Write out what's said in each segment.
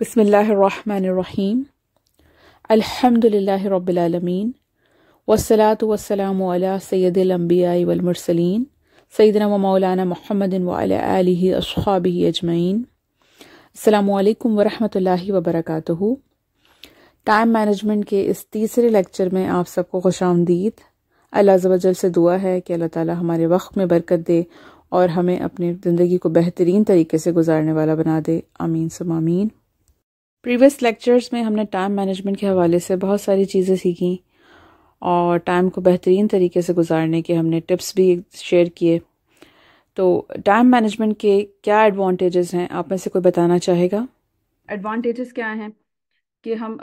बसमीम अल्हम्दुलिल्लाहि रब्बिल आलमीन वस्सलातु वस्सलामु अला सय्यदिल अंबियाई वल मुरसलीन सैदना मौलाना मोहम्मदिन व अला आलिहि अस्हाबिहि अजमईन टाइम मैनेजमेंट के इस तीसरे लेक्चर में आप सबको खुश आमदीद अल्लाह जबजल से दुआ है कि अल्लाह ताला हमारे वक्त में बरकत दे और हमें अपनी ज़िंदगी को बेहतरीन तरीके से गुजारने वाला बना दे आमीन समामीन प्रीवियस लेक्चर्स में हमने टाइम मैनेजमेंट के हवाले से बहुत सारी चीज़ें सीखी और टाइम को बेहतरीन तरीके से गुजारने के हमने टिप्स भी शेयर किए तो टाइम मैनेजमेंट के क्या एडवांटेजेस हैं आप में से कोई बताना चाहेगा एडवांटेजेस क्या हैं कि हम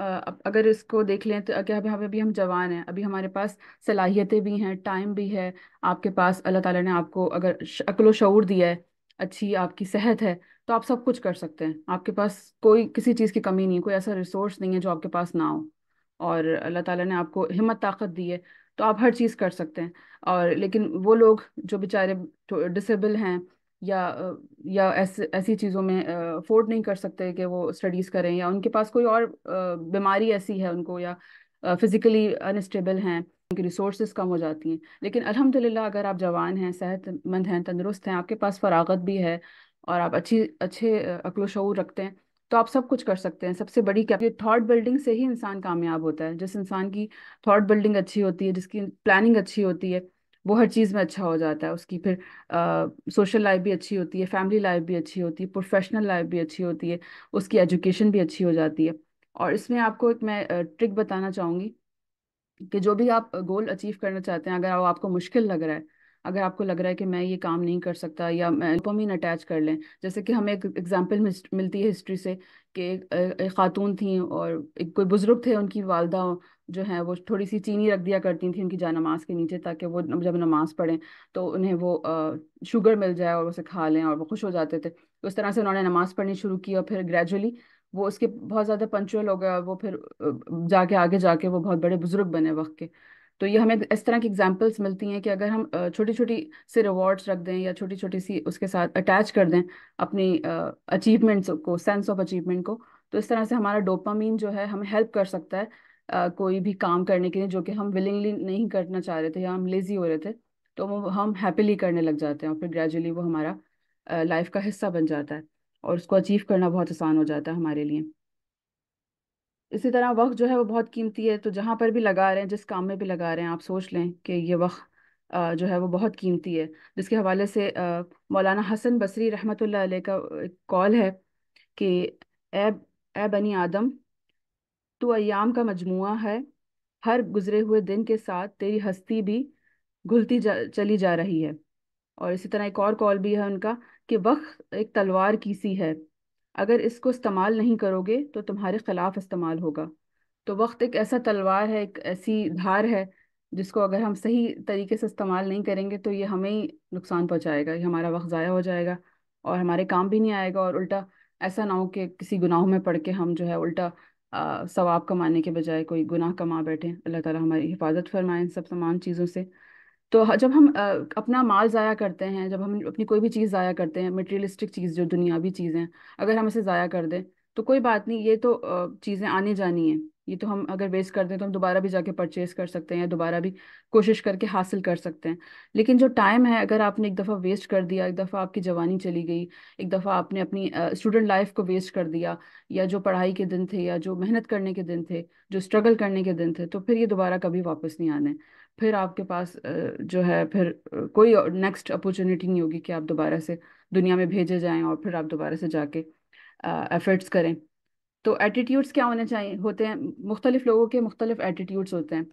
अगर इसको देख लें तो अभी हम अभी हम जवान हैं अभी हमारे पास सलाहियतें भी हैं टाइम भी है आपके पास अल्लाह ताला ने आपको अगर अकलो शूर दिया है अच्छी आपकी सेहत है तो आप सब कुछ कर सकते हैं आपके पास कोई किसी चीज़ की कमी नहीं है कोई ऐसा रिसोर्स नहीं है जो आपके पास ना हो और अल्लाह ताला ने आपको हिम्मत ताकत दी है तो आप हर चीज़ कर सकते हैं और लेकिन वो लोग जो बेचारे डिसेबल हैं या या ऐसे ऐसी चीज़ों में अफोर्ड नहीं कर सकते कि वो स्टडीज़ करें या उनके पास कोई और बीमारी ऐसी है उनको या फिज़िकली अनस्टेबल हैं उनकी रिसोर्स कम हो जाती हैं लेकिन अलहमदिल्ला अगर आप जवान हैं सेहतमंद हैं तंदुरुस्त हैं आपके पास फरागत भी है और आप अच्छी अच्छे अकलो रखते हैं तो आप सब कुछ कर सकते हैं सबसे बड़ी क्या थॉट बिल्डिंग से ही इंसान कामयाब होता है जिस इंसान की थॉट बिल्डिंग अच्छी होती है जिसकी प्लानिंग अच्छी होती है वो हर चीज़ में अच्छा हो जाता है उसकी फिर सोशल लाइफ भी अच्छी होती है फैमिली लाइफ भी अच्छी होती है प्रोफेशनल लाइफ भी अच्छी होती है उसकी एजुकेशन भी अच्छी हो जाती है और इसमें आपको एक मैं ट्रिक बताना चाहूँगी कि जो भी आप गोल अचीव करना चाहते हैं अगर वो आपको मुश्किल लग रहा है अगर आपको लग रहा है कि मैं ये काम नहीं कर सकता या डोपामीन अटैच कर लें जैसे कि हमें एक एग्जाम्पल मिलती है हिस्ट्री से कि एक खातून थी और एक कोई बुज़ुर्ग थे उनकी वालदा जो है वो थोड़ी सी चीनी रख दिया करती थी उनकी जानमाज के नीचे ताकि वो जब नमाज पढ़ें तो उन्हें वो शुगर मिल जाए और उसे खा लें और वो खुश हो जाते थे तो उस तरह से उन्होंने नमाज़ पढ़नी शुरू की और फिर ग्रेजुअली वो उसके बहुत ज़्यादा पंचुअल हो गया वो फिर जाके आगे जाके वो बहुत बड़े बुज़ुर्ग बने वक्त के तो ये हमें इस तरह की एग्जाम्पल्स मिलती हैं कि अगर हम छोटी छोटी से रिवॉर्ड्स रख दें या छोटी छोटी सी उसके साथ अटैच कर दें अपनी अचीवमेंट्स को सेंस ऑफ अचीवमेंट को तो इस तरह से हमारा डोपामीन जो है हमें हेल्प कर सकता है आ, कोई भी काम करने के लिए जो कि हम विलिंगली नहीं करना चाह रहे थे या हम लेजी हो रहे थे तो वो हम हैप्पीली करने लग जाते हैं और फिर ग्रेजुअली वो हमारा लाइफ का हिस्सा बन जाता है और उसको अचीव करना बहुत आसान हो जाता है हमारे लिए इसी तरह वक्त जो है वो बहुत कीमती है तो जहाँ पर भी लगा रहे हैं जिस काम में भी लगा रहे हैं आप सोच लें कि ये वक्त जो है वो बहुत कीमती है जिसके हवाले से मौलाना हसन बसरी रहमत का एक कॉल है कि ए ए बनी आदम तो अयाम का मजमु है हर गुजरे हुए दिन के साथ तेरी हस्ती भी घुलती जा, चली जा रही है और इसी तरह एक और कॉल भी है उनका कि वक्त एक तलवार की सी है अगर इसको इस्तेमाल नहीं करोगे तो तुम्हारे खिलाफ इस्तेमाल होगा तो वक्त एक ऐसा तलवार है एक ऐसी धार है जिसको अगर हम सही तरीके से इस्तेमाल नहीं करेंगे तो ये हमें ही नुकसान पहुंचाएगा ये हमारा वक्त ज़ाया हो जाएगा और हमारे काम भी नहीं आएगा और उल्टा ऐसा ना हो कि किसी गुनाहों में पड़ के हम जो है उल्टा सवाब कमाने के बजाय कोई गुनाह कमा बैठे अल्लाह ताला हमारी हिफाजत फरमाए इन सब तमाम चीज़ों से तो जब हम अपना माल ज़ाया करते हैं जब हम अपनी कोई भी चीज़ ज़ाया करते हैं मटेरियलिस्टिक चीज़ जो दुनियावी चीज़ें हैं अगर हम इसे ज़ाया कर दें तो कोई बात नहीं ये तो चीज़ें आने जानी है ये तो हम अगर वेस्ट कर दें तो हम दोबारा भी जाके परचेज कर सकते हैं या दोबारा भी कोशिश करके हासिल कर सकते हैं लेकिन जो टाइम है अगर आपने एक दफ़ा वेस्ट कर दिया एक दफ़ा आपकी जवानी चली गई एक दफ़ा आपने अपनी स्टूडेंट लाइफ को वेस्ट कर दिया या जो पढ़ाई के दिन थे या जो मेहनत करने के दिन थे जो स्ट्रगल करने के दिन थे तो फिर ये दोबारा कभी वापस नहीं आने फिर आपके पास जो है फिर कोई नेक्स्ट अपॉर्चुनिटी नहीं होगी कि आप दोबारा से दुनिया में भेजे जाएं और फिर आप दोबारा से जाके एफर्ट्स करें तो एटीट्यूड्स क्या होने चाहिए होते हैं मुख्तलिफ लोगों के मुख्तलिफ एटीट्यूड्स होते हैं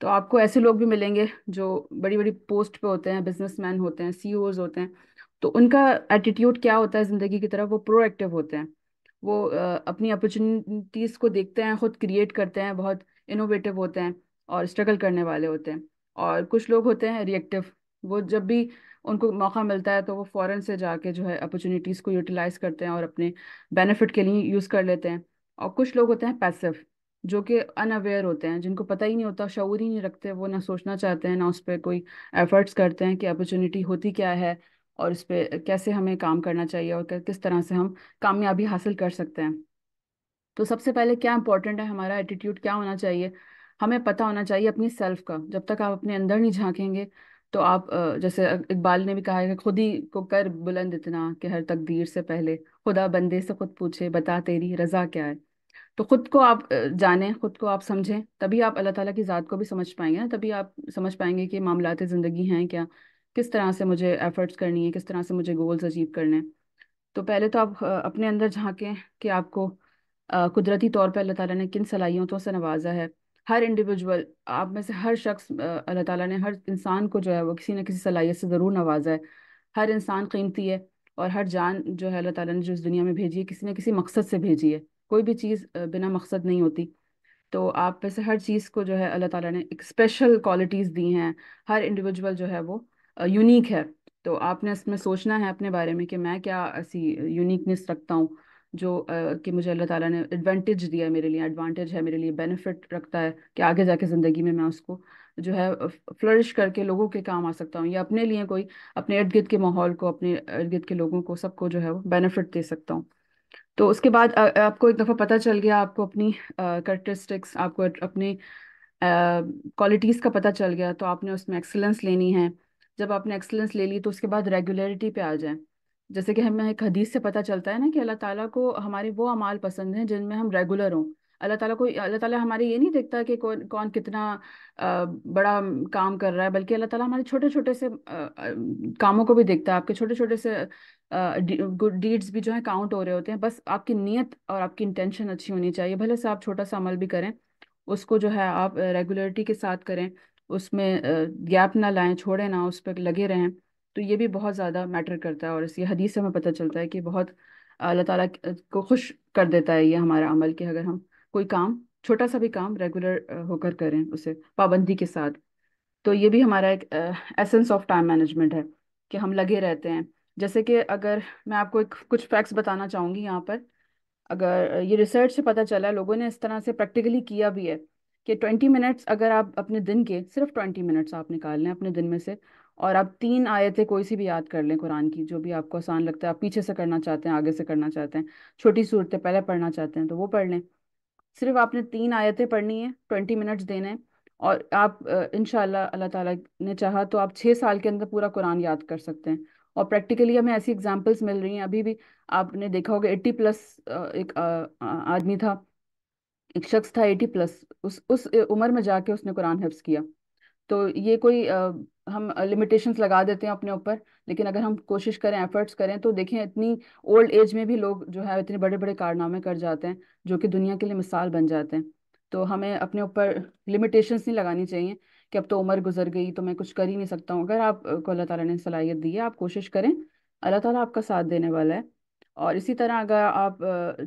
तो आपको ऐसे लोग भी मिलेंगे जो बड़ी बड़ी पोस्ट पे होते हैं बिजनेसमैन होते हैं सी e होते हैं तो उनका एटीट्यूड क्या होता है ज़िंदगी की तरफ वो प्रोएक्टिव होते हैं वो अपनी अपॉर्चुनिटीज़ को देखते हैं ख़ुद क्रिएट करते हैं बहुत इनोवेटिव होते हैं और स्ट्रगल करने वाले होते हैं और कुछ लोग होते हैं रिएक्टिव वो जब भी उनको मौका मिलता है तो वो फ़ौरन से जाके जो है अपॉर्चुनिटीज़ को यूटिलाइज़ करते हैं और अपने बेनिफिट के लिए यूज़ कर लेते हैं और कुछ लोग होते हैं पैसिव जो कि अनअवेयर होते हैं जिनको पता ही नहीं होता शऊर ही नहीं रखते वो ना सोचना चाहते हैं ना उस पर कोई एफर्ट्स करते हैं कि अपॉर्चुनिटी होती क्या है और उस पर कैसे हमें काम करना चाहिए और किस तरह से हम कामयाबी हासिल कर सकते हैं तो सबसे पहले क्या इंपॉर्टेंट है हमारा एटीट्यूड क्या होना चाहिए हमें पता होना चाहिए अपनी सेल्फ का जब तक आप अपने अंदर नहीं झांकेंगे तो आप जैसे इकबाल ने भी कहा है कि खुद ही को कर बुलंद इतना कि हर तकदीर से पहले खुदा बंदे से खुद पूछे बता तेरी रजा क्या है तो खुद को आप जानें खुद को आप समझें तभी आप अल्लाह ताला की ज़ात को भी समझ पाएंगे ना तभी आप समझ पाएंगे कि मामलात ज़िंदगी हैं क्या किस तरह से मुझे एफ़र्ट्स करनी है किस तरह से मुझे गोल्स अचीव करने तो पहले तो आप अपने अंदर झांकें कि आपको कुदरती तौर पर अल्लाह तला ने किन सलाहियतों से नवाजा है हर इंडिविजुअल आप में से हर शख्स अल्लाह ताला ने हर इंसान को जो है वो किसी न किसी सलाहियत से ज़रूर नवाजा है हर इंसान कीमती है और हर जान जो है अल्लाह ताला ने जो इस दुनिया में भेजी है किसी न किसी मकसद से भेजी है कोई भी चीज़ बिना मकसद नहीं होती तो आप में से हर चीज़ को जो है अल्लाह ताला ने एक स्पेशल क्वालिटीज़ दी हैं हर इंडिविजुअल जो है वो यूनिक है तो आपने इसमें सोचना है अपने बारे में कि मैं क्या ऐसी यूनिकनेस रखता हूँ जो कि मुझे अल्लाह ताला ने एडवांटेज दिया है मेरे लिए एडवांटेज है मेरे लिए बेनिफिट रखता है कि आगे जाके ज़िंदगी में मैं उसको जो है फ्लरिश करके लोगों के काम आ सकता हूँ या अपने लिए कोई अपने इर्द गिर्द के माहौल को अपने इर्द गिर्द के लोगों को सबको जो है वो बेनिफिट दे सकता हूँ तो उसके बाद आ, आपको एक दफ़ा पता चल गया आपको अपनी करेक्टरिस्टिक्स आपको अपने क्वालिटीज़ का पता चल गया तो आपने उसमें एक्सेलेंस लेनी है जब आपने एक्सेलेंस ले ली तो उसके बाद रेगुलरिटी पे आ जाए जैसे कि हमें एक हदीस से पता चलता है ना कि अल्लाह ताला को हमारे वो अमाल पसंद हैं जिनमें हम रेगुलर हों अल्लाह ताला को अल्लाह ताला हमारे ये नहीं देखता कि कौन कौन कितना बड़ा काम कर रहा है बल्कि अल्लाह ताला हमारे छोटे छोटे से कामों को भी देखता है आपके छोटे छोटे से गुड डीड्स भी जो है काउंट हो रहे होते हैं बस आपकी नीयत और आपकी इंटेंशन अच्छी होनी चाहिए भले से आप छोटा सा अमल भी करें उसको जो है आप रेगुलरिटी के साथ करें उसमें गैप ना लाएं छोड़ें ना उस पर लगे रहें तो ये भी बहुत ज़्यादा मैटर करता है और इस हदीस से हमें पता चलता है कि बहुत अल्लाह ताला को खुश कर देता है ये हमारा अमल कि अगर हम कोई काम छोटा सा भी काम रेगुलर होकर करें उसे पाबंदी के साथ तो ये भी हमारा एक एसेंस ऑफ टाइम मैनेजमेंट है कि हम लगे रहते हैं जैसे कि अगर मैं आपको एक कुछ फैक्ट्स बताना चाहूँगी यहाँ पर अगर ये रिसर्च से पता चला लोगों ने इस तरह से प्रैक्टिकली किया भी है कि ट्वेंटी मिनट्स अगर आप अपने दिन के सिर्फ ट्वेंटी मिनट्स आप निकाल लें अपने दिन में से और आप तीन आयतें कोई सी भी याद कर लें कुरान की जो भी आपको आसान लगता है आप पीछे से करना चाहते हैं आगे से करना चाहते हैं छोटी सूरतें पहले पढ़ना चाहते हैं तो वो पढ़ लें सिर्फ आपने तीन आयतें पढ़नी है ट्वेंटी मिनट्स देने हैं और आप इन अल्लाह ताला ने चाहा तो आप छः साल के अंदर पूरा कुरान याद कर सकते हैं और प्रैक्टिकली हमें ऐसी एग्जाम्पल्स मिल रही हैं अभी भी आपने देखा होगा एट्टी प्लस एक आदमी था एक शख्स था एटी प्लस उस उस उम्र में जाके उसने कुरान हिफ्स किया तो ये कोई आ, हम लिमिटेशंस लगा देते हैं अपने ऊपर लेकिन अगर हम कोशिश करें एफर्ट्स करें तो देखें इतनी ओल्ड एज में भी लोग जो है इतने बड़े बड़े कारनामे कर जाते हैं जो कि दुनिया के लिए मिसाल बन जाते हैं तो हमें अपने ऊपर लिमिटेशंस नहीं लगानी चाहिए कि अब तो उम्र गुजर गई तो मैं कुछ कर ही नहीं सकता हूँ अगर आपको अल्लाह ताला ने सलाहियत दी है आप कोशिश करें अल्लाह ताला आपका साथ देने वाला है और इसी तरह अगर आप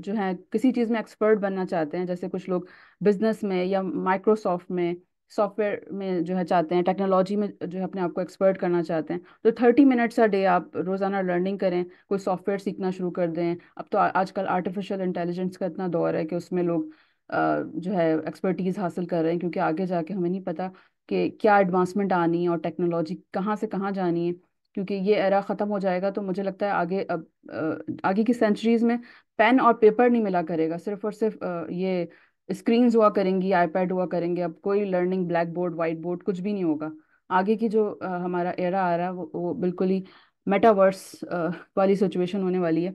जो है किसी चीज़ में एक्सपर्ट बनना चाहते हैं जैसे कुछ लोग बिजनेस में या माइक्रोसॉफ्ट में सॉफ्टवेयर में जो है चाहते हैं टेक्नोलॉजी में जो है अपने आप को एक्सपर्ट करना चाहते हैं तो थर्टी मिनट्स अ डे आप रोज़ाना लर्निंग करें कोई सॉफ्टवेयर सीखना शुरू कर दें अब तो आजकल आर्टिफिशियल इंटेलिजेंस का इतना दौर है कि उसमें लोग जो है एक्सपर्टीज़ हासिल कर रहे हैं क्योंकि आगे जाके हमें नहीं पता कि क्या एडवांसमेंट आनी है और टेक्नोलॉजी कहाँ से कहाँ जानी है क्योंकि ये एरा ख़त्म हो जाएगा तो मुझे लगता है आगे अब आगे की सेंचुरीज़ में पेन और पेपर नहीं मिला करेगा सिर्फ और सिर्फ ये स्क्रीन हुआ करेंगी आईपैड हुआ करेंगे अब कोई learning black board white board कुछ भी नहीं होगा आगे की जो आ, हमारा एरा आ रहा है वो, वो बिल्कुल ही मेटावर्स वाली सिचुएशन होने वाली है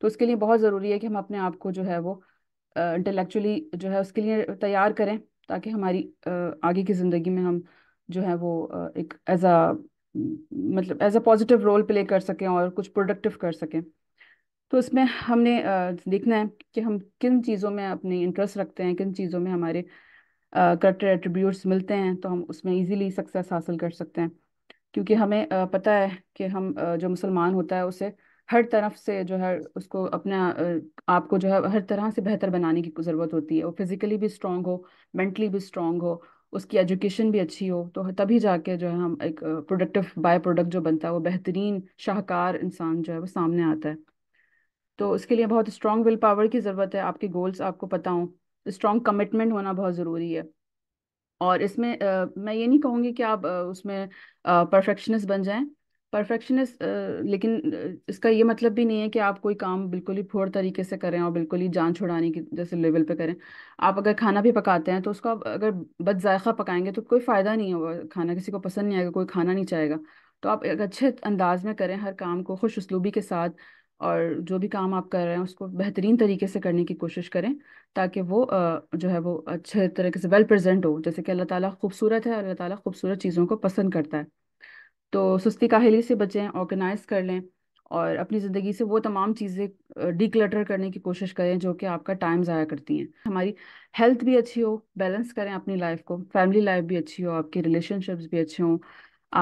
तो उसके लिए बहुत ज़रूरी है कि हम अपने आप को जो है वो इंटेलेक्चुअली जो है उसके लिए तैयार करें ताकि हमारी आ, आगे की ज़िंदगी में हम जो है वो आ, एक एज अ मतलब as a positive role play कर सकें और कुछ प्रोडक्टिव कर सकें तो इसमें हमने देखना है कि हम किन चीज़ों में अपनी इंटरेस्ट रखते हैं किन चीज़ों में हमारे करेक्टर एट्रीब्यूट्स मिलते हैं तो हम उसमें इजीली सक्सेस हासिल कर सकते हैं क्योंकि हमें पता है कि हम जो मुसलमान होता है उसे हर तरफ से जो है उसको अपना आप को जो है हर तरह से बेहतर बनाने की ज़रूरत होती है वो फिज़िकली भी स्ट्रांग हो मेंटली भी स्ट्रांग हो उसकी एजुकेशन भी अच्छी हो तो तभी जाके जो है हम एक प्रोडक्टिव बाय प्रोडक्ट जो बनता है वो बेहतरीन शाहकार इंसान जो है वो सामने आता है तो उसके लिए बहुत स्ट्रॉन्ग विल पावर की ज़रूरत है आपके गोल्स आपको पता हूँ स्ट्रांग कमिटमेंट होना बहुत ज़रूरी है और इसमें आ, मैं ये नहीं कहूँगी कि आप आ, उसमें परफेक्शनिस्ट बन जाएं परफेक्शनिस्ट लेकिन इसका ये मतलब भी नहीं है कि आप कोई काम बिल्कुल ही फोर तरीके से करें और बिल्कुल ही जान छुड़ाने की जैसे लेवल पे करें आप अगर खाना भी पकाते हैं तो उसको आप अगर बद जायका पकाएंगे तो कोई फ़ायदा नहीं होगा खाना किसी को पसंद नहीं आएगा कोई खाना नहीं चाहेगा तो आप एक अच्छे अंदाज में करें हर काम को खुश उसलूबी के साथ और जो भी काम आप कर रहे हैं उसको बेहतरीन तरीके से करने की कोशिश करें ताकि वो जो है वो अच्छे तरीके से वेल प्रेजेंट हो जैसे कि अल्लाह ताला खूबसूरत है अल्लाह ताला खूबसूरत चीज़ों को पसंद करता है तो सुस्ती काहली से बचें ऑर्गेनाइज कर लें और अपनी ज़िंदगी से वो तमाम चीज़ें डिक्लटर करने की कोशिश करें जो कि आपका टाइम ज़ाया करती हैं हमारी हेल्थ भी अच्छी हो बैलेंस करें अपनी लाइफ को फैमिली लाइफ भी अच्छी हो आपकी रिलेशनशिप्स भी अच्छे हों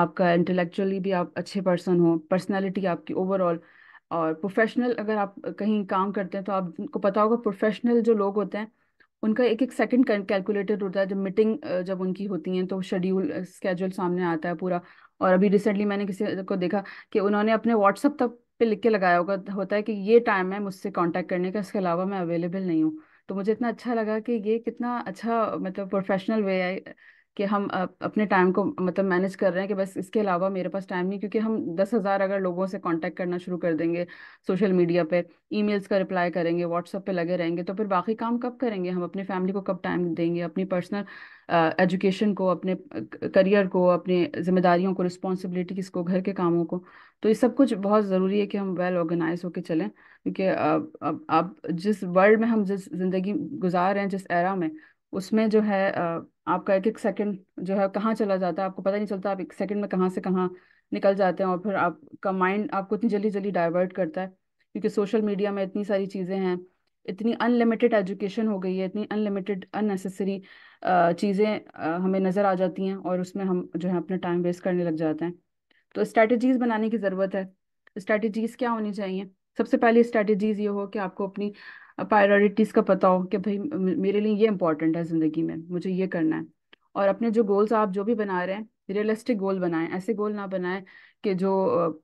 आपका इंटेलेक्चुअली भी आप अच्छे पर्सन हो पर्सनैलिटी आपकी ओवरऑल और प्रोफेशनल अगर आप कहीं काम करते हैं तो आपको पता होगा प्रोफेशनल जो लोग होते हैं उनका एक एक सेकंड कैलकुलेटेड होता है जब मीटिंग जब उनकी होती है तो शेड्यूल स्केड्यूल सामने आता है पूरा और अभी रिसेंटली मैंने किसी को देखा कि उन्होंने अपने व्हाट्सअप तक पे लिख के लगाया होगा होता है कि ये टाइम है मुझसे कॉन्टैक्ट करने का इसके अलावा मैं अवेलेबल नहीं हूँ तो मुझे इतना अच्छा लगा कि ये कितना अच्छा मतलब प्रोफेशनल वे है कि हम अपने टाइम को मतलब मैनेज कर रहे हैं कि बस इसके अलावा मेरे पास टाइम नहीं क्योंकि हम दस हज़ार अगर लोगों से कांटेक्ट करना शुरू कर देंगे सोशल मीडिया पे ईमेल्स का रिप्लाई करेंगे व्हाट्सअप पे लगे रहेंगे तो फिर बाकी काम कब करेंगे हम अपनी फैमिली को कब टाइम देंगे अपनी पर्सनल एजुकेशन को अपने करियर को अपने जिम्मेदारियों को रिस्पॉन्सिबिलिटीज को घर के कामों को तो ये सब कुछ बहुत ज़रूरी है कि हम वेल ऑर्गेनाइज होकर चलें क्योंकि अब जिस वर्ल्ड में हम जिस ज़िंदगी गुजार रहे हैं जिस एरा में उसमें जो है आपका एक एक सेकंड जो है कहाँ चला जाता है आपको पता नहीं चलता आप एक सेकंड में कहाँ से कहाँ निकल जाते हैं और फिर आपका माइंड आपको इतनी जल्दी जल्दी डाइवर्ट करता है क्योंकि सोशल मीडिया में इतनी सारी चीज़ें हैं इतनी अनलिमिटेड एजुकेशन हो गई है इतनी अनलिमिटेड अननेसेसरी चीज़ें हमें नज़र आ जाती हैं और उसमें हम जो है अपना टाइम वेस्ट करने लग जाते हैं तो स्ट्रैटेजीज़ बनाने की ज़रूरत है स्ट्रैटेजीज़ क्या होनी चाहिए सबसे पहली स्ट्रैटेजीज़ ये हो कि आपको अपनी प्रायोरिटीज़ का पता हो कि भाई मेरे लिए ये इंपॉर्टेंट है ज़िंदगी में मुझे ये करना है और अपने जो गोल्स आप जो भी बना रहे हैं रियलिस्टिक गोल बनाएं ऐसे गोल ना बनाएं कि जो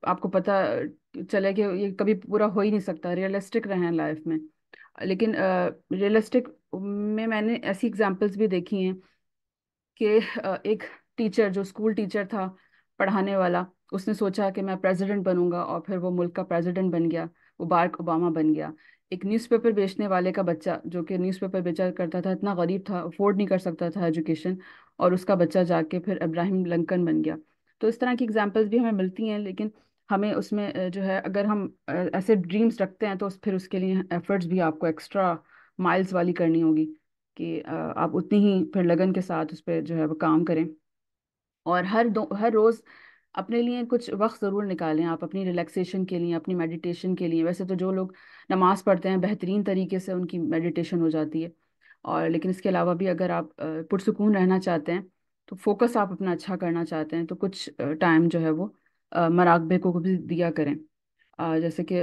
आपको पता चले कि ये कभी पूरा हो ही नहीं सकता रियलिस्टिक रहें लाइफ में लेकिन रियलिस्टिक में मैंने ऐसी एग्जांपल्स भी देखी हैं कि एक टीचर जो स्कूल टीचर था पढ़ाने वाला उसने सोचा कि मैं प्रेसिडेंट बनूंगा और फिर वो मुल्क का प्रेसिडेंट बन गया वो बार्क ओबामा बन गया एक न्यूज़पेपर बेचने वाले का बच्चा जो कि न्यूज़पेपर बेचा करता था इतना गरीब था अफोर्ड नहीं कर सकता था एजुकेशन और उसका बच्चा जाके फिर अब्राहिम लंकन बन गया तो इस तरह की एग्जाम्पल्स भी हमें मिलती हैं लेकिन हमें उसमें जो है अगर हम ऐसे ड्रीम्स रखते हैं तो फिर उसके लिए एफर्ट्स भी आपको एक्स्ट्रा माइल्स वाली करनी होगी कि आप उतनी ही फिर लगन के साथ उस पर जो है वो काम करें और हर दो हर रोज़ अपने लिए कुछ वक्त ज़रूर निकालें आप अपनी रिलैक्सेशन के लिए अपनी मेडिटेशन के लिए वैसे तो जो लोग नमाज़ पढ़ते हैं बेहतरीन तरीके से उनकी मेडिटेशन हो जाती है और लेकिन इसके अलावा भी अगर आप पुरसकून रहना चाहते हैं तो फोकस आप अपना अच्छा करना चाहते हैं तो कुछ टाइम जो है वो मराकबे को भी दिया करें जैसे कि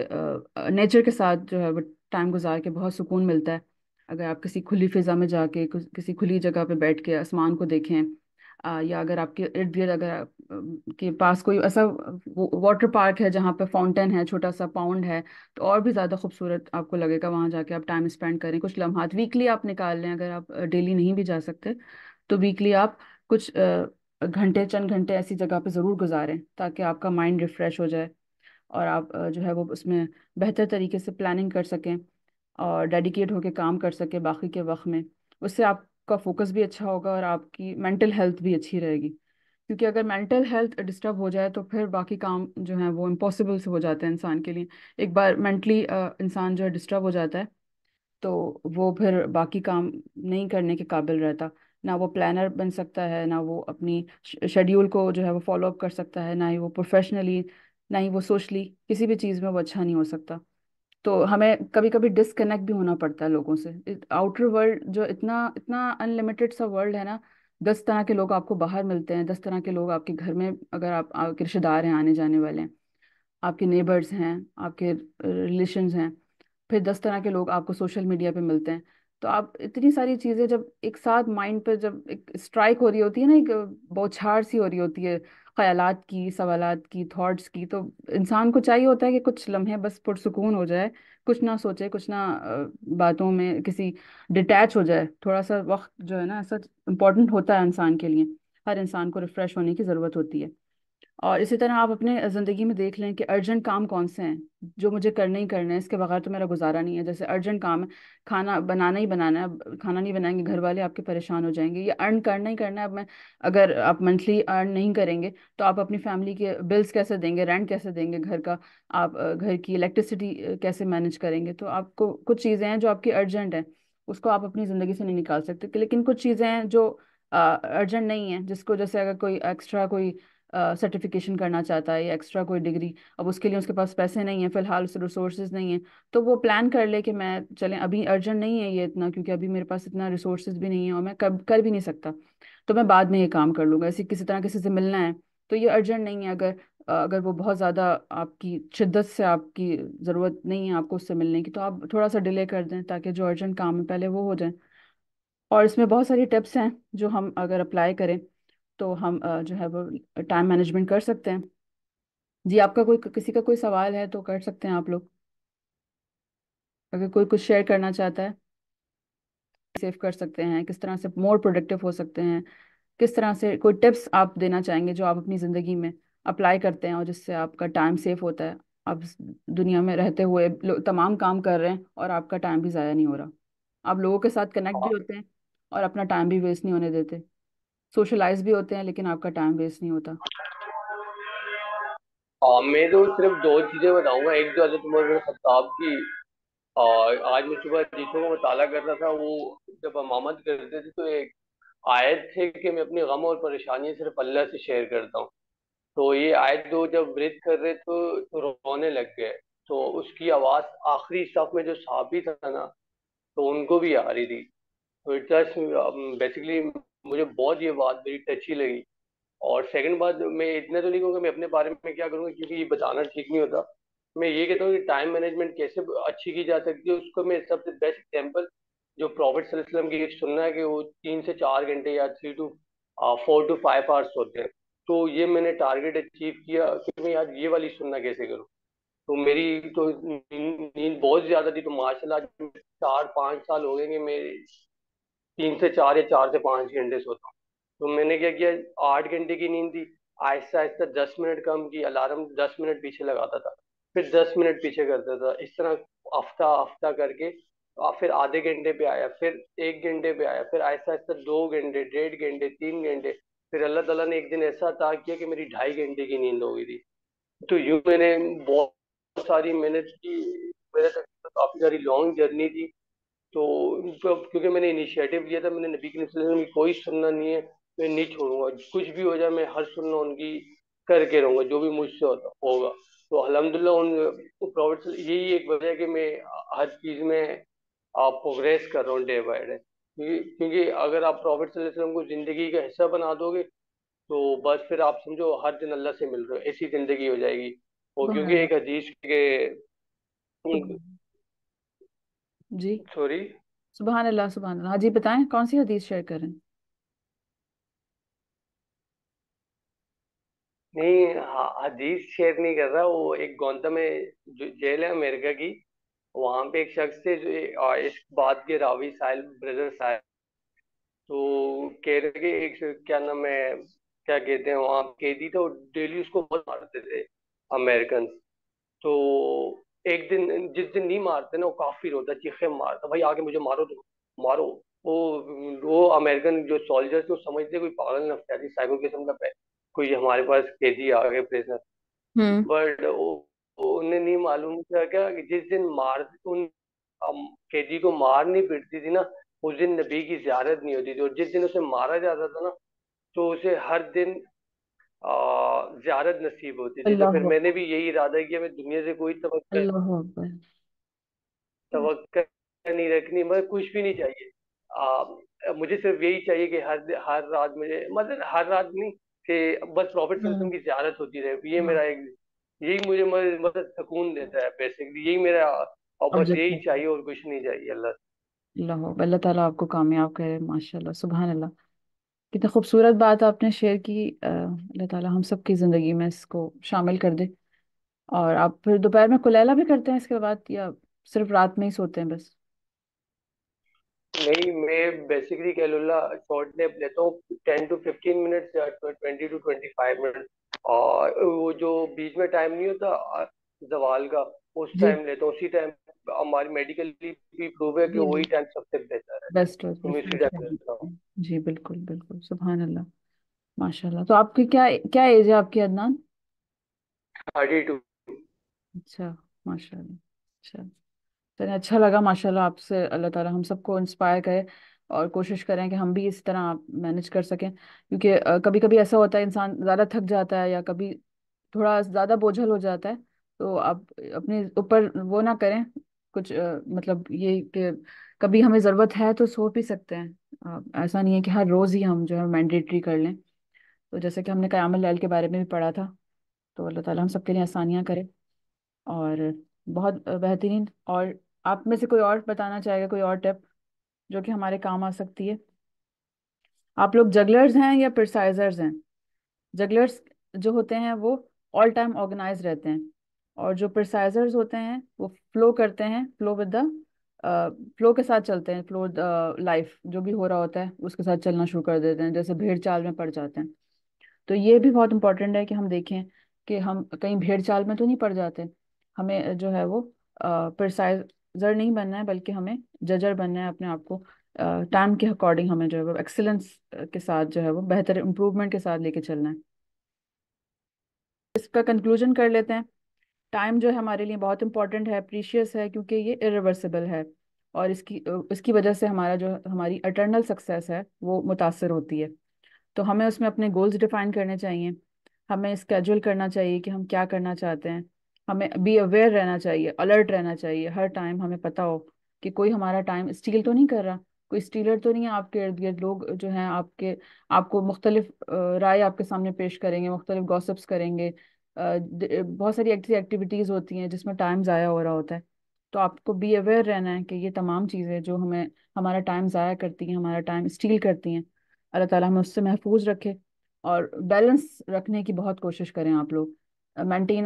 नेचर के साथ जो है वो टाइम गुजार के बहुत सुकून मिलता है अगर आप किसी खुली फ़िज़ा में जाके किसी खुली जगह पे बैठ के आसमान को देखें या अगर आपके इर्द गिर्द अगर के पास कोई ऐसा वाटर पार्क है जहाँ पे फाउंटेन है छोटा सा पाउंड है तो और भी ज़्यादा खूबसूरत आपको लगेगा वहाँ जाके आप टाइम स्पेंड करें कुछ लम्हात वीकली आप निकाल लें अगर आप डेली नहीं भी जा सकते तो वीकली आप कुछ घंटे चंद घंटे ऐसी जगह पे ज़रूर गुजारें ताकि आपका माइंड रिफ़्रेश हो जाए और आप जो है वो उसमें बेहतर तरीके से प्लानिंग कर सकें और डेडिकेट होकर काम कर सकें बाकी के वक्त में उससे आप आपका फोकस भी अच्छा होगा और आपकी मेंटल हेल्थ भी अच्छी रहेगी क्योंकि अगर मेंटल हेल्थ डिस्टर्ब हो जाए तो फिर बाकी काम जो है वो इम्पॉसिबल से हो जाते हैं इंसान के लिए एक बार मेंटली इंसान जो है डिस्टर्ब हो जाता है तो वो फिर बाकी काम नहीं करने के काबिल रहता ना वो प्लानर बन सकता है ना वो अपनी शेड्यूल को जो है वो फॉलो अप कर सकता है ना ही वो प्रोफेशनली ना ही वो सोशली किसी भी चीज़ में वो अच्छा नहीं हो सकता तो हमें कभी कभी डिसकनेक्ट भी होना पड़ता है लोगों से आउटर वर्ल्ड जो इतना इतना अनलिमिटेड सा वर्ल्ड है ना दस तरह के लोग आपको बाहर मिलते हैं दस तरह के लोग आपके घर में अगर आप आपके रिश्तेदार हैं आने जाने वाले हैं आपके नेबर्स हैं आपके रिलेशन हैं फिर दस तरह के लोग आपको सोशल मीडिया पे मिलते हैं तो आप इतनी सारी चीज़ें जब एक साथ माइंड पे जब एक स्ट्राइक हो रही होती है ना एक बौछार सी हो रही होती है ख्यालात की सवालात की थॉट्स की तो इंसान को चाहिए होता है कि कुछ लम्हे बस पुरसकून हो जाए कुछ ना सोचे कुछ ना बातों में किसी डिटैच हो जाए थोड़ा सा वक्त जो है ना ऐसा इंपॉर्टेंट होता है इंसान के लिए हर इंसान को रिफ़्रेश होने की ज़रूरत होती है और इसी तरह आप अपने ज़िंदगी में देख लें कि अर्जेंट काम कौन से हैं जो मुझे करने ही करने हैं इसके बगैर तो मेरा गुजारा नहीं है जैसे अर्जेंट काम है खाना बनाना ही बनाना है खाना नहीं बनाएंगे घर वाले आपके परेशान हो जाएंगे ये अर्न करना ही करना है अब मैं अगर आप मंथली अर्न नहीं करेंगे तो आप अपनी फैमिली के बिल्स कैसे देंगे रेंट कैसे देंगे घर का आप घर की इलेक्ट्रिसिटी कैसे मैनेज करेंगे तो आपको कुछ चीज़ें हैं जो आपकी अर्जेंट हैं उसको आप अपनी ज़िंदगी से नहीं निकाल सकते लेकिन कुछ चीज़ें हैं जो अर्जेंट नहीं है जिसको जैसे अगर कोई एक्स्ट्रा कोई सर्टिफिकेशन करना चाहता है या एक्स्ट्रा कोई डिग्री अब उसके लिए उसके पास पैसे नहीं है फिलहाल उससे रिसोर्सेज नहीं है तो वो प्लान कर ले कि मैं चलें अभी अर्जेंट नहीं है ये इतना क्योंकि अभी मेरे पास इतना रिसोर्सेज भी नहीं है और मैं कर, कर भी नहीं सकता तो मैं बाद में ये काम कर लूँगा ऐसे किसी तरह किसी से मिलना है तो ये अर्जेंट नहीं है अगर अगर वो बहुत ज़्यादा आपकी शिद्दत से आपकी ज़रूरत नहीं है आपको उससे मिलने की तो आप थोड़ा सा डिले कर दें ताकि जो अर्जेंट काम है पहले वो हो जाए और इसमें बहुत सारी टिप्स हैं जो हम अगर अप्लाई करें तो हम जो है वो टाइम मैनेजमेंट कर सकते हैं जी आपका कोई किसी का कोई सवाल है तो कर सकते हैं आप लोग अगर कोई कुछ शेयर करना चाहता है सेव कर सकते हैं किस तरह से मोर प्रोडक्टिव हो सकते हैं किस तरह से कोई टिप्स आप देना चाहेंगे जो आप अपनी ज़िंदगी में अप्लाई करते हैं और जिससे आपका टाइम सेव होता है आप दुनिया में रहते हुए तमाम काम कर रहे हैं और आपका टाइम भी ज़ाया नहीं हो रहा आप लोगों के साथ कनेक्ट भी हाँ। होते हैं और अपना टाइम भी वेस्ट नहीं होने देते सोशलाइज भी होते हैं लेकिन आपका टाइम वेस्ट नहीं होता आ, मैं तो सिर्फ दो चीजें बताऊंगा एक जो हजरत उमर खत्ताब की आ, आज मैं सुबह जिसों का मताला करता था वो जब अमामत करते थे तो एक आयत थे कि मैं अपने गम और परेशानी सिर्फ अल्लाह से शेयर करता हूँ तो ये आयत दो जब वृद्ध कर रहे तो, तो रोने लग गए तो उसकी आवाज़ आखिरी सफ में जो साफ साहबी था ना तो उनको भी आ रही थी तो इट्स बेसिकली मुझे बहुत ये बात मेरी टची लगी और सेकंड बात मैं इतना तो नहीं कहूँगा मैं अपने बारे में क्या करूँगा क्योंकि ये बताना ठीक नहीं होता मैं ये कहता हूँ कि टाइम मैनेजमेंट कैसे अच्छी की जा सकती है उसको मैं सबसे बेस्ट एग्जाम्पल जो प्रॉफिट सलम की सुनना है कि वो तीन से चार घंटे या three to four to five hours होते हैं तो ये मैंने टारगेट अचीव किया कि मैं यार ये वाली सुनना कैसे करूँ तो मेरी तो नींद बहुत ज़्यादा थी तो माशाल्लाह चार पाँच साल हो गए मेरे तीन से चार या चार से पाँच घंटे सोता हूँ तो मैंने क्या किया आठ घंटे की नींद थी आहिस्ता आहिस्ता दस मिनट कम की अलार्म दस मिनट पीछे लगाता था फिर दस मिनट पीछे करता था इस तरह हफ्ता हफ्ता करके फिर आधे घंटे पे आया फिर एक घंटे पे आया फिर आहिस्ता आहिस्ता दो घंटे डेढ़ घंटे तीन घंटे फिर अल्लाह तला ने एक दिन ऐसा अता किया कि मेरी ढाई घंटे की नींद हो गई थी तो यूँ मैंने बहुत सारी मेहनत की मेरे तो काफ़ी सारी लॉन्ग जर्नी थी तो क्योंकि मैंने इनिशिएटिव लिया था मैंने नबी के की कोई सुनना नहीं है मैं नहीं छोड़ूंगा कुछ भी हो जाए मैं हर सुनना उनकी करके रहूंगा जो भी मुझसे होता होगा तो अलहमदिल्ला उन प्रॉफिट यही एक वजह है कि मैं हर चीज़ में आप प्रोग्रेस कर रहा हूँ डे बाई डे क्योंकि अगर आप प्रॉफिट को ज़िंदगी का हिस्सा बना दोगे तो बस फिर आप समझो हर दिन अल्लाह से मिल रहे हो ऐसी ज़िंदगी हो जाएगी और क्योंकि हाँ। एक अजीज के जी सॉरी सुबह अल्लाह सुबह अल्लाह हाँ जी बताएं कौन सी हदीस शेयर करें नहीं हाँ, हदीस शेयर नहीं कर रहा वो एक गोंदा में जो जेल है अमेरिका की वहां पे एक शख्स थे जो इस बात के रावी साहिल ब्रदर साहिल तो कह रहे थे एक क्या नाम है क्या कहते हैं वहां कैदी था डेली उसको बहुत मारते थे अमेरिकन तो एक दिन जिस दिन नहीं मारते ना वो काफी रोता चीखे मारता भाई आगे मुझे मारो तो मारो वो वो अमेरिकन जो सोल्जर्स थे समझते कोई पागल नफ्सियाती साइको किस्म का कोई हमारे पास कैदी आ गए प्रिजनर हम्म। बट उन्हें नहीं मालूम था क्या कि जिस दिन मार उन कैदी को मार नहीं पीटती थी ना उस दिन नबी की ज्यारत नहीं होती थी और जिस दिन उसे मारा जाता था ना तो उसे हर दिन ज्यारत नसीब होती थी तो फिर मैंने भी यही इरादा किया मैं दुनिया से कोई तवक्कल तवक्कल नहीं रखनी मतलब कुछ भी नहीं चाहिए आ, मुझे सिर्फ यही चाहिए कि हर हर रात मुझे मतलब हर रात नहीं कि बस प्रॉफिट सिस्टम हाँ। की ज्यारत होती रहे ये हाँ। मेरा एक यही मुझे मतलब सुकून देता है बेसिकली यही मेरा और बस यही चाहिए और कुछ नहीं चाहिए अल्लाह अल्लाह अल्लाह ताला आपको कामयाब करे माशाल्लाह सुबह अल्लाह कितनी खूबसूरत बात आपने शेयर की अल्लाह ताला हम सब की ज़िंदगी में इसको शामिल कर दे और आप फिर दोपहर में कुलैला भी करते हैं इसके बाद या सिर्फ रात में ही सोते हैं बस नहीं मैं बेसिकली कैलोला शॉर्ट नैप लेता हूँ टेन टू फिफ्टीन मिनट या twenty to twenty five minute और वो जो बीच में टाइम नहीं होता जवाल का उस टाइम लेता हूँ उसी टाइम हमारी मेडिकली भी प्रूव है कि वही टाइम सबसे बेहतर है तो बेस्ट है मैं इसी टाइम करता हूँ जी बिल्कुल बिल्कुल सुभान अल्लाह माशाल्लाह तो आपकी क्या क्या एज है आपकी अदनान 32 अच्छा माशाल्लाह अच्छा तो अच्छा लगा माशाल्लाह आपसे अल्लाह ताला हम सबको इंस्पायर करे और कोशिश करें कि हम भी इस तरह आप मैनेज कर सकें क्योंकि कभी कभी ऐसा होता है इंसान ज़्यादा थक जाता है या कभी थोड़ा ज़्यादा बोझल हो जाता है तो आप अपने ऊपर वो ना करें कुछ आ, मतलब ये कि कभी हमें ज़रूरत है तो सो भी सकते हैं आ, ऐसा नहीं है कि हर रोज़ ही हम जो है मैंडेटरी कर लें तो जैसे कि हमने कयामत लैल के बारे में भी पढ़ा था तो अल्लाह ताला हम सबके लिए आसानियाँ करे और बहुत बेहतरीन और आप में से कोई और बताना चाहेगा कोई और टिप जो कि हमारे काम आ सकती है आप लोग जगलर्स हैं या प्रसाइजर्स हैं जगलर्स जो होते हैं वो ऑल टाइम ऑर्गेनाइज रहते हैं और जो प्रिसाइजर्स होते हैं वो फ्लो करते हैं फ्लो विद द फ्लो के साथ चलते हैं फ्लो लाइफ जो भी हो रहा होता है उसके साथ चलना शुरू कर देते हैं जैसे भेड़ चाल में पड़ जाते हैं तो ये भी बहुत इंपॉर्टेंट है कि हम देखें कि हम कहीं भेड़ चाल में तो नहीं पड़ जाते हमें जो है वो प्रिसाइजर नहीं बनना है बल्कि हमें जजर बनना है अपने आप को टाइम के अकॉर्डिंग हमें जो है वो एक्सेलेंस के साथ जो है वो बेहतर इम्प्रूवमेंट के साथ लेके चलना है इसका कंक्लूजन कर लेते हैं टाइम जो है हमारे लिए बहुत इंपॉर्टेंट है प्रीशियस है क्योंकि ये इरिवर्सिबल है और इसकी इसकी वजह से हमारा जो हमारी अटर्नल सक्सेस है वो मुतासर होती है तो हमें उसमें अपने गोल्स डिफाइन करने चाहिए हमें स्केड्यूल करना चाहिए कि हम क्या करना चाहते हैं हमें बी अवेयर रहना चाहिए अलर्ट रहना चाहिए हर टाइम हमें पता हो कि कोई हमारा टाइम स्टील तो नहीं कर रहा कोई स्टीलर तो नहीं है आपके इर्द गिर्द लोग जो हैं आपके आपको मुख्तलिफ राय आपके सामने पेश करेंगे मुख्तलिफ गॉसिप्स करेंगे बहुत सारी ऐसी एक्टिविटीज़ होती हैं जिसमें टाइम ज़ाया हो रहा होता है तो आपको बी अवेयर रहना है कि ये तमाम चीज़ें जो हमें हमारा टाइम ज़ाया करती हैं हमारा टाइम स्टील करती हैं अल्लाह ताला हमें उससे महफूज रखे और बैलेंस रखने की बहुत कोशिश करें आप लोग maintain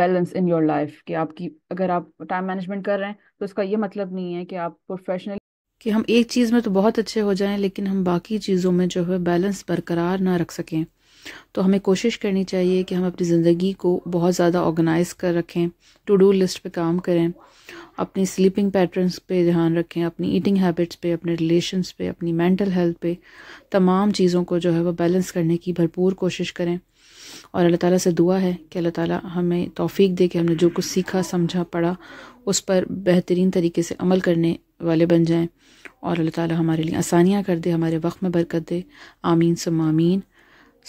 balance in your life कि आपकी अगर आप टाइम मैनेजमेंट कर रहे हैं तो इसका ये मतलब नहीं है कि आप प्रोफेशनल कि हम एक चीज़ में तो बहुत अच्छे हो जाएं लेकिन हम बाकी चीज़ों में जो है बैलेंस बरकरार ना रख सकें तो हमें कोशिश करनी चाहिए कि हम अपनी ज़िंदगी को बहुत ज़्यादा ऑर्गेनाइज कर रखें टू डू लिस्ट पे काम करें अपनी स्लीपिंग पैटर्न्स पे ध्यान रखें अपनी ईटिंग हैबिट्स पे अपने रिलेशंस पे अपनी मेंटल हेल्थ पे तमाम चीज़ों को जो है वो बैलेंस करने की भरपूर कोशिश करें और अल्लाह ताला से दुआ है कि अल्लाह ताला हमें तौफीक दे कि हमने जो कुछ सीखा समझा पढ़ा उस पर बेहतरीन तरीके से अमल करने वाले बन जाएँ और अल्लाह ताला हमारे लिए आसानियाँ कर दे हमारे वक्त में बरकत दे आमीन आमीन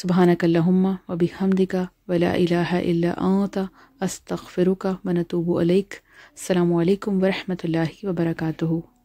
سبحانك اللهم وبحمدك ولا إله إلا أنت أستغفرك ونتوب إليك السلام عليكم ورحمة الله وبركاته